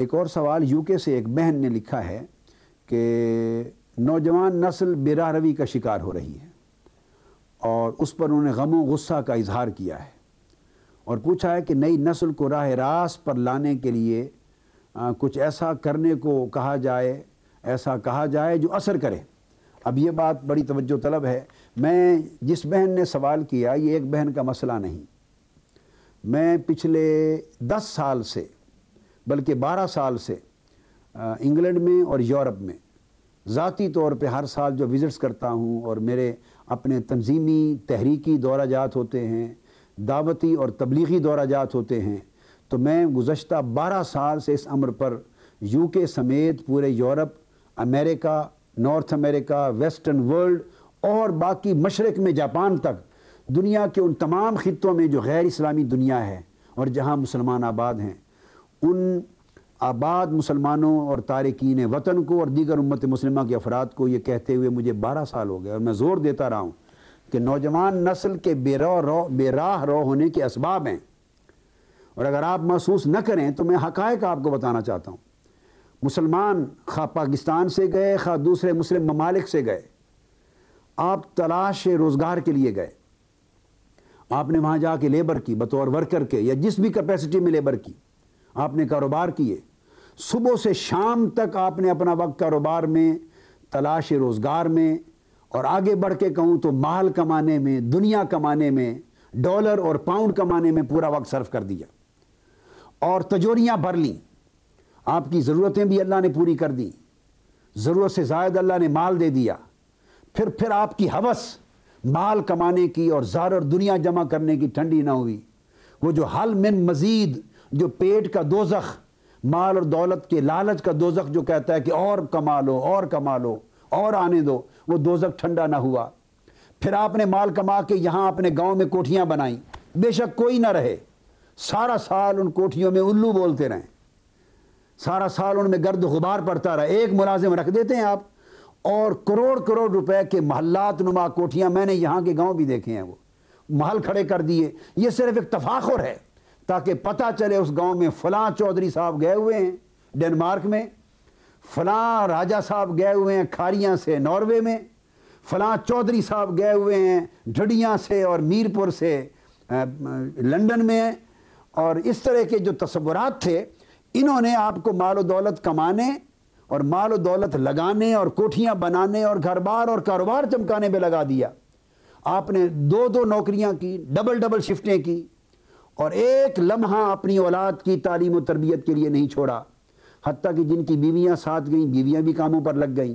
एक और सवाल यूके से एक बहन ने लिखा है कि नौजवान नस्ल बेरा रवि का शिकार हो रही है और उस पर उन्होंने गम गुस्सा का इजहार किया है और पूछा है कि नई नस्ल को राह रास पर लाने के लिए आ, कुछ ऐसा करने को कहा जाए ऐसा कहा जाए जो असर करे अब ये बात बड़ी तवज्जो तलब है मैं जिस बहन ने सवाल किया ये एक बहन का मसला नहीं मैं पिछले दस साल से बल्कि 12 साल से इंग्लैंड में और यूरोप में ज़ाती तौर पे हर साल जो विज़िट्स करता हूँ और मेरे अपने तंजीमी तहरीकी दौरा जात होते हैं दावती और तबलीगी दौरा जात होते हैं तो मैं गुज्त बारह साल से इस अमर पर यू के समेत पूरे Europe America North America western world और बाकी मशरक़ में जापान तक दुनिया के उन तमाम ख़ितों में जो गैर इस्लामी दुनिया है और जहाँ मुसलमान आबाद हैं उन आबाद मुसलमानों और तारकिन वतन को और दीगर उम्मत मुसलमा के अफराद को ये कहते हुए मुझे बारह साल हो गए और मैं ज़ोर देता रहा हूँ कि नौजवान नस्ल के बेरा रो बेराह रो होने के इसबाब हैं और अगर आप महसूस न करें तो मैं हक आपको बताना चाहता हूँ मुसलमान खा पाकिस्तान से गए खा दूसरे मुस्लिम ममालिक से गए आप तलाश रोज़गार के लिए गए आपने वहाँ जा के लेबर की बतौर वर्कर के या जिस भी कैपेसिटी में लेबर की आपने कारोबार किए सुबह से शाम तक आपने अपना वक्त कारोबार में तलाश रोज़गार में और आगे बढ़ के कहूँ तो माल कमाने में दुनिया कमाने में डॉलर और पाउंड कमाने में पूरा वक्त सर्व कर दिया और तजोरियाँ भर ली आपकी ज़रूरतें भी अल्लाह ने पूरी कर दी ज़रूरत से ज़ायद अल्लाह ने माल दे दिया फिर फिर आपकी हवस माल कमाने की और ज़ार और दुनिया जमा करने की ठंडी ना हुई वो जो हल मिन मज़ीद जो पेट का दोजख माल और दौलत के लालच का दोजख जो कहता है कि और कमा लो और कमा लो और आने दो वो दोजख ठंडा ना हुआ फिर आपने माल कमा के यहाँ अपने गांव में कोठियाँ बनाई बेशक कोई ना रहे सारा साल उन कोठियों में उल्लू बोलते रहें सारा साल उनमें गर्द गुबार पड़ता रहा एक मुलाजिम रख देते हैं आप और करोड़ करोड़ रुपए के महल्लात नुमा कोठियाँ मैंने यहाँ के गाँव भी देखे हैं वो महल खड़े कर दिए ये सिर्फ एक तफाखुर है ताकि पता चले उस गांव में फलां चौधरी साहब गए हुए हैं डेनमार्क में फलां राजा साहब गए हुए हैं खारियां से नॉर्वे में फलां चौधरी साहब गए हुए हैं झड़ियाँ से और मीरपुर से लंदन में और इस तरह के जो तस्वुरात थे इन्होंने आपको माल दौलत कमाने और माल दौलत लगाने और कोठियाँ बनाने और घर बार और कारोबार चमकाने पर लगा दिया आपने दो दो नौकरियाँ की डबल डबल शिफ्टें की और एक लम्हा अपनी औलाद की तालीम और तरबियत के लिए नहीं छोड़ा हती कि जिनकी बीवियाँ साथ गईं बीवियाँ भी कामों पर लग गईं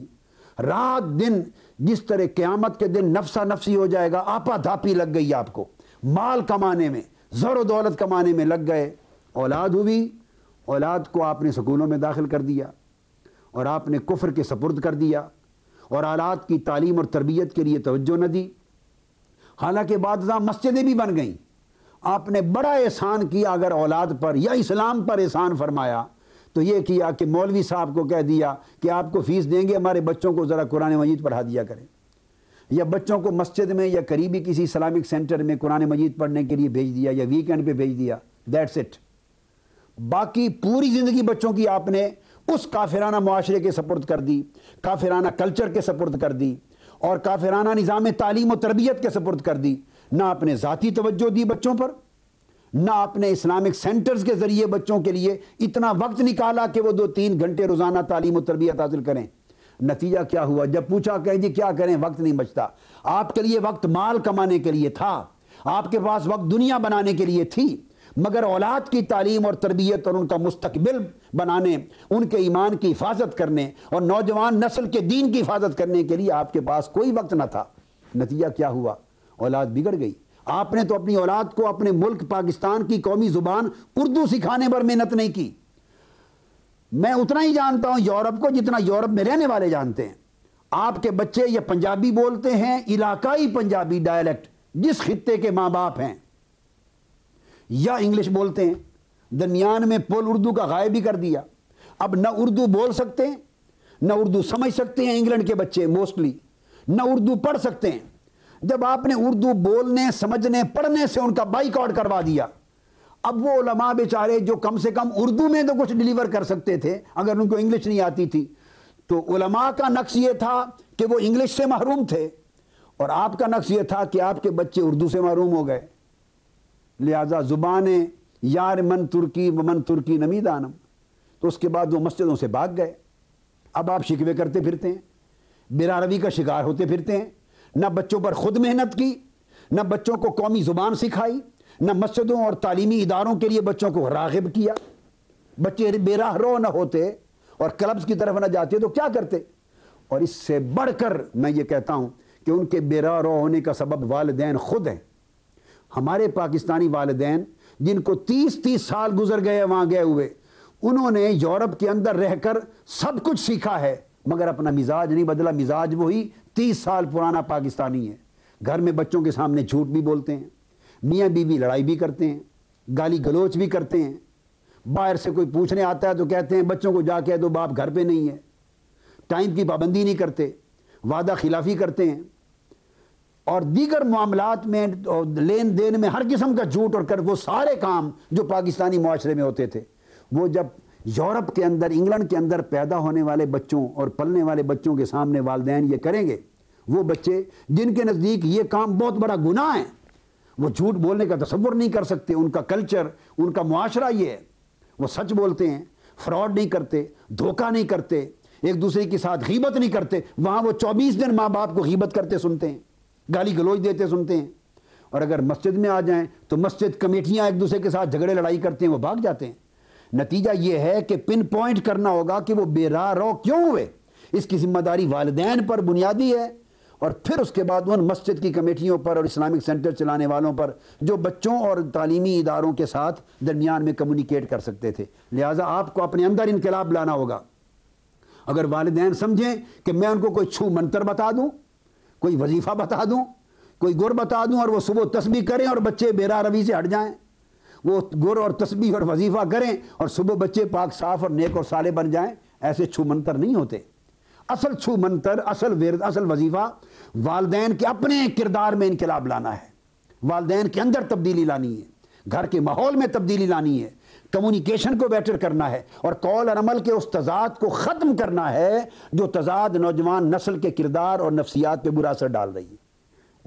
रात दिन जिस तरह क़्यामत के दिन नफसा नफसी हो जाएगा आपा धापी लग गई आपको माल कमाने में ज़र दौलत कमाने में लग गए औलाद हुई औलाद को आपने स्कूलों में दाखिल कर दिया और आपने कुफ्र के सपुर्द कर दिया और औलाद की तालीम और तरबियत के लिए तोज्जो न दी हालांकि बाद मस्जिदें भी बन गईं आपने बड़ा एहसान किया अगर औलाद पर या इस्लाम पर एहसान फरमाया तो ये किया कि मौलवी साहब को कह दिया कि आपको फीस देंगे हमारे बच्चों को ज़रा कुरान मजीद पढ़ा दिया करें या बच्चों को मस्जिद में या करीबी किसी इस्लामिक सेंटर में कुरान मजीद पढ़ने के लिए भेज दिया या वीकेंड पे भेज दिया दैट्स इट बाकी पूरी ज़िंदगी बच्चों की आपने उस काफिराना माशरे के सपुर्द कर दी काफिराना कल्चर के सपुर्द कर दी और काफिराना निज़ाम तालीम और तरबियत के सपुर्द कर दी ना आपने ज़ाती तवज्जो दी बच्चों पर ना आपने इस्लामिक सेंटर्स के ज़रिए बच्चों के लिए इतना वक्त निकाला कि वो दो तीन घंटे रोज़ाना तालीम और तरबियत हासिल करें नतीजा क्या हुआ जब पूछा कहें जी क्या करें वक्त नहीं बचता आपके लिए वक्त माल कमाने के लिए था आपके पास वक्त दुनिया बनाने के लिए थी मगर औलाद की तालीम और तरबियत और उनका मुस्तबिल बनाने उनके ईमान की हिफाजत करने और नौजवान नस्ल के दीन की हिफाजत करने के लिए आपके पास कोई वक्त ना था नतीजा क्या हुआ औलाद बिगड़ गई आपने तो अपनी औलाद को अपने मुल्क पाकिस्तान की कौमी ज़ुबान उर्दू सिखाने पर मेहनत नहीं की मैं उतना ही जानता हूं यूरोप को जितना यूरोप में रहने वाले जानते हैं आपके बच्चे ये पंजाबी बोलते हैं इलाकाई पंजाबी डायलेक्ट जिस खत्ते के मां बाप हैं या इंग्लिश बोलते हैं दरमियान में पुल उर्दू का गायब भी कर दिया अब न उर्दू बोल सकते हैं न उर्दू समझ सकते हैं इंग्लैंड के बच्चे मोस्टली न उर्दू पढ़ सकते हैं जब आपने उर्दू बोलने समझने पढ़ने से उनका बाइकआउट करवा दिया अब वो लमा बेचारे जो कम से कम उर्दू में तो कुछ डिलीवर कर सकते थे अगर उनको इंग्लिश नहीं आती थी तो उलमा का नक्श ये था कि वो इंग्लिश से महरूम थे और आपका नक्श ये था कि आपके बच्चे उर्दू से महरूम हो गए लिहाजा ज़ुबान यार मन तुर्की मन तुर्की नमीदानम तो उसके बाद वो मस्जिदों से भाग गए अब आप शिकवे करते फिरते हैं बिरारवी का शिकार होते फिरते हैं ना बच्चों पर खुद मेहनत की न बच्चों को कौमी ज़ुबान सिखाई न मस्जिदों और तालीमी इदारों के लिए बच्चों को रागब किया बच्चे बेराह रो ना होते और क्लब्स की तरफ ना जाते तो क्या करते और इससे बढ़कर मैं ये कहता हूँ कि उनके बेराह रो होने का सबब वालदेन खुद हैं हमारे पाकिस्तानी वालदेन जिनको तीस तीस साल गुजर गए वहाँ गए हुए उन्होंने यूरोप के अंदर रहकर सब कुछ सीखा है मगर अपना मिजाज नहीं बदला मिजाज वही तीस साल पुराना पाकिस्तानी है घर में बच्चों के सामने झूठ भी बोलते हैं मियाँ बीवी लड़ाई भी करते हैं गाली गलोच भी करते हैं बाहर से कोई पूछने आता है तो कहते हैं बच्चों को जा कह दो बाप घर पे नहीं है टाइम की पाबंदी नहीं करते वादा खिलाफी करते हैं और दीगर मामला में लेन देन में हर किस्म का झूठ और कर वो सारे काम जो पाकिस्तानी माशरे में होते थे वो जब यूरोप के अंदर इंग्लैंड के अंदर पैदा होने वाले बच्चों और पलने वाले बच्चों के सामने वालदेन ये करेंगे वो बच्चे जिनके नज़दीक ये काम बहुत बड़ा गुनाह है वो झूठ बोलने का तस्वुर नहीं कर सकते उनका कल्चर उनका मुआरा ये है वो सच बोलते हैं फ्रॉड नहीं करते धोखा नहीं करते एक दूसरे के साथ हिबत नहीं करते वहाँ वो चौबीस दिन माँ बाप को हिबत करते सुनते हैं गाली गलोच देते सुनते हैं और अगर मस्जिद में आ जाएं तो मस्जिद कमेटियाँ एक दूसरे के साथ झगड़े लड़ाई करते हैं वो भाग जाते हैं नतीजा ये है कि पिन पॉइंट करना होगा कि वो बेरा रो क्यों हुए इसकी जिम्मेदारी वालदेन पर बुनियादी है और फिर उसके बाद उन मस्जिद की कमेटियों पर और इस्लामिक सेंटर चलाने वालों पर जो बच्चों और तालीमी इदारों के साथ दरमियान में कम्युनिकेट कर सकते थे लिहाजा आपको अपने अंदर इनकलाब लाना होगा अगर वालदेन समझें कि मैं उनको कोई छू मंतर बता दूँ कोई वजीफ़ा बता दूँ कोई गुर बता दूँ और वो सुबह तस्बी करें और बच्चे बेरा रवी से हट जाएँ वो गुर और तस्बी और वजीफ़ा करें और सुबह बच्चे पाक साफ और नेक और साले बन जाएं ऐसे छू मंतर नहीं होते असल छू मंतर असल वेद असल वजीफ़ा वालदेन के अपने किरदार में इनकलाब लाना है वालदेन के अंदर तब्दीली लानी है घर के माहौल में तब्दीली लानी है कम्युनिकेशन को बेटर करना है और कौल और अमल के उस तजाद को ख़त्म करना है जो तजाद नौजवान नस्ल के किरदार और नफसियात पर बुरा असर डाल रही है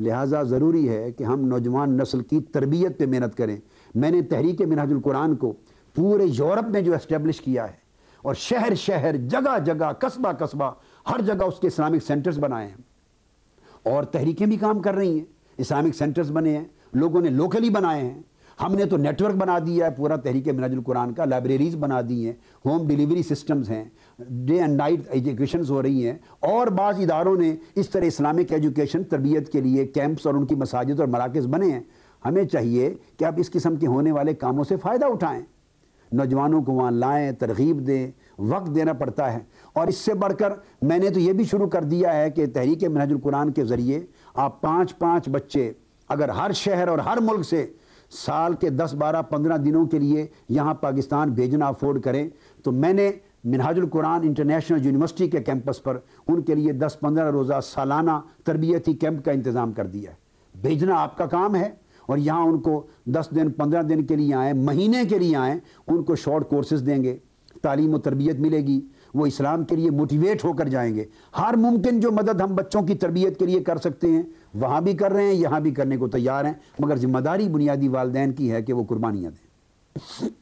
लिहाजा ज़रूरी है कि हम नौजवान नस्ल की तरबियत पर मेहनत करें मैंने तहरीक कुरान को पूरे यूरोप में जो एस्टेब्लिश किया है और शहर शहर जगह जगह कस्बा कस्बा हर जगह उसके इस्लामिक सेंटर्स बनाए हैं और तहरीकें भी काम कर रही हैं इस्लामिक सेंटर्स बने हैं लोगों ने लोकली बनाए हैं हमने तो नेटवर्क बना दिया है पूरा तहरीक मिनाजुल कुरान का लाइब्रेरीज बना दी हैं होम डिलीवरी सिस्टम्स हैं डे एंड नाइट एजुकेशन हो रही हैं और बाज़ इदारों ने इस तरह इस्लामिक एजुकेशन तरबियत के लिए कैंप्स और उनकी मसाजिद और मराकज़ बने हैं हमें चाहिए कि आप इस किस्म के होने वाले कामों से फ़ायदा उठाएं नौजवानों को वहाँ लाएं तरगीब दें वक्त देना पड़ता है और इससे बढ़कर मैंने तो ये भी शुरू कर दिया है कि तहरीक मनहजुलकुरान के ज़रिए आप पाँच पाँच बच्चे अगर हर शहर और हर मुल्क से साल के दस बारह पंद्रह दिनों के लिए यहाँ पाकिस्तान भेजना अफोर्ड करें तो मैंने मिनहाजुल कुरान इंटरनेशनल यूनिवर्सिटी के कैंपस पर उनके लिए दस पंद्रह रोज़ा सालाना तरबियती कैंप का इंतज़ाम कर दिया है भेजना आपका काम है और यहाँ उनको दस दिन पंद्रह दिन के लिए आएँ महीने के लिए आएँ उनको शॉर्ट कोर्सेज देंगे तालीम और तरबियत मिलेगी वो इस्लाम के लिए मोटिवेट होकर जाएंगे हर मुमकिन जो मदद हम बच्चों की तरबियत के लिए कर सकते हैं वहाँ भी कर रहे हैं यहाँ भी करने को तैयार हैं मगर जिम्मेदारी बुनियादी वालदेन की है कि वो कुर्बानियाँ दें